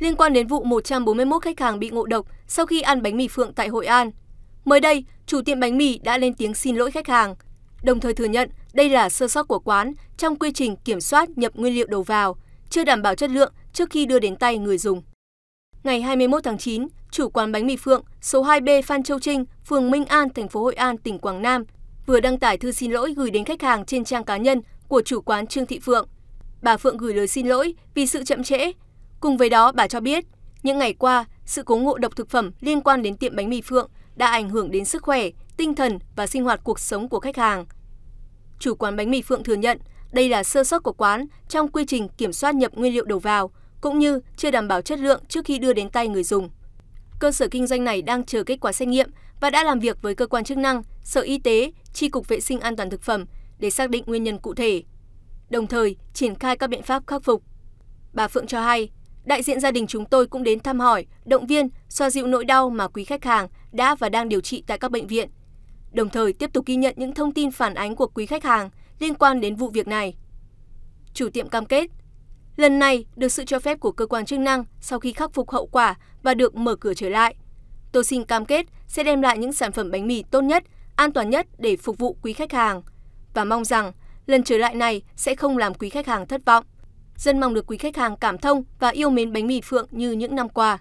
liên quan đến vụ 141 khách hàng bị ngộ độc sau khi ăn bánh mì phượng tại Hội An. Mới đây, chủ tiệm bánh mì đã lên tiếng xin lỗi khách hàng, đồng thời thừa nhận đây là sơ sót của quán trong quy trình kiểm soát nhập nguyên liệu đầu vào, chưa đảm bảo chất lượng trước khi đưa đến tay người dùng. Ngày 21 tháng 9, chủ quán bánh mì Phượng số 2B Phan Châu Trinh, phường Minh An, thành phố Hội An, tỉnh Quảng Nam vừa đăng tải thư xin lỗi gửi đến khách hàng trên trang cá nhân của chủ quán Trương Thị Phượng. Bà Phượng gửi lời xin lỗi vì sự chậm trễ cùng với đó bà cho biết những ngày qua sự cố ngộ độc thực phẩm liên quan đến tiệm bánh mì phượng đã ảnh hưởng đến sức khỏe tinh thần và sinh hoạt cuộc sống của khách hàng chủ quán bánh mì phượng thừa nhận đây là sơ sót của quán trong quy trình kiểm soát nhập nguyên liệu đầu vào cũng như chưa đảm bảo chất lượng trước khi đưa đến tay người dùng cơ sở kinh doanh này đang chờ kết quả xét nghiệm và đã làm việc với cơ quan chức năng sở y tế tri cục vệ sinh an toàn thực phẩm để xác định nguyên nhân cụ thể đồng thời triển khai các biện pháp khắc phục bà phượng cho hay đại diện gia đình chúng tôi cũng đến thăm hỏi, động viên, xoa dịu nỗi đau mà quý khách hàng đã và đang điều trị tại các bệnh viện. Đồng thời tiếp tục ghi nhận những thông tin phản ánh của quý khách hàng liên quan đến vụ việc này. Chủ tiệm cam kết, lần này được sự cho phép của cơ quan chức năng sau khi khắc phục hậu quả và được mở cửa trở lại. Tôi xin cam kết sẽ đem lại những sản phẩm bánh mì tốt nhất, an toàn nhất để phục vụ quý khách hàng và mong rằng lần trở lại này sẽ không làm quý khách hàng thất vọng dân mong được quý khách hàng cảm thông và yêu mến bánh mì phượng như những năm qua